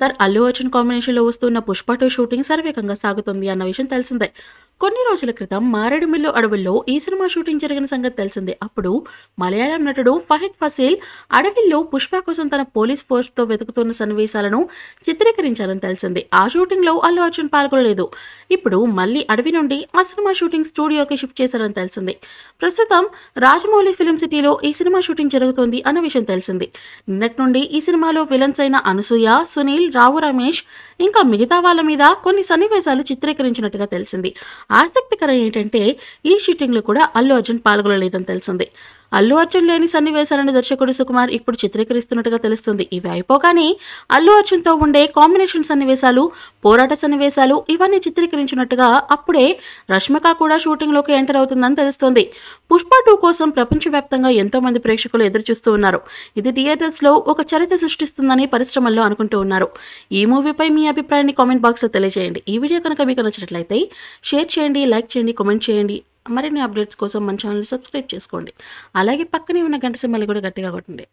there Allu Arjun కాంబినేషన్లో వస్తున్న Pushpa two shooting సర్వేకంగా సాగుతుంది అన్న విషయం తెలిసిందే కొన్ని రోజుల క్రితం మారేడుమిల్లు అడవుల్లో ఈ సినిమా షూటింగ్ జరిగిన సంగతి తెలిసిందే అప్పుడు మలయాళం నటుడు ఫహిద్ ఫసీల్ అడవిల్లో పుష్ప కోసం తన పోలీస్ ఫోర్స్తో వెతుకుతున్న సన్నివేశాలను చిత్రీకరించారని తెలిసింది ఆ షూటింగ్లో అల్లు అర్జున్ పాల్గొనలేదు ఇప్పుడు మళ్ళీ అడవి నుండి ఆ సినిమా షూటింగ్ స్టూడియోకి షిఫ్ట్ చేశారని తెలిసింది ప్రస్తుతం రాజమౌళి ఫిలిం సిటీలో ఈ సినిమా షూటింగ్ జరుగుతోంది అన్న విషయం తెలిసింది నిన్నటి నుండి ఈ సినిమాలో విలన్స్ అయిన అనసూయ సునీల్ రావు రమేష్ ఇంకా మిగతా వాళ్ళ మీద కొన్ని సన్నివేశాలు చిత్రీకరించినట్టుగా తెలిసింది ఆసక్తికరం ఏంటంటే ఈ షూటింగ్లో కూడా అల్లు అర్జున్ పాల్గొనలేదని తెలిసింది అల్లు అర్జున్ లేని సన్నివేశాలను దర్శకుడు సుకుమార్ ఇప్పుడు చిత్రీకరిస్తున్నట్టుగా తెలుస్తుంది ఇవి అయిపోగానే అల్లు అర్జున్తో ఉండే కాంబినేషన్ సన్నివేశాలు పోరాట సన్నివేశాలు ఇవన్నీ చిత్రీకరించినట్టుగా అప్పుడే రష్మిక కూడా షూటింగ్లోకి ఎంటర్ అవుతుందని తెలుస్తోంది పుష్ప టూ కోసం ప్రపంచవ్యాప్తంగా ఎంతోమంది ప్రేక్షకులు ఎదురుచూస్తూ ఉన్నారు ఇది థియేటర్స్లో ఒక చరిత్ర సృష్టిస్తుందని పరిశ్రమల్లో అనుకుంటూ ఉన్నారు ఈ మూవీపై మీ అభిప్రాయాన్ని కామెంట్ బాక్స్లో తెలియజేయండి ఈ వీడియో కనుక మీకు నచ్చినట్లయితే షేర్ చేయండి లైక్ చేయండి కామెంట్ చేయండి మరిన్ని అప్డేట్స్ కోసం మన ఛానల్ సబ్స్క్రైబ్ చేసుకోండి అలాగే పక్కనే ఉన్న గంట సింబల్ కూడా గట్టిగా కొట్టండి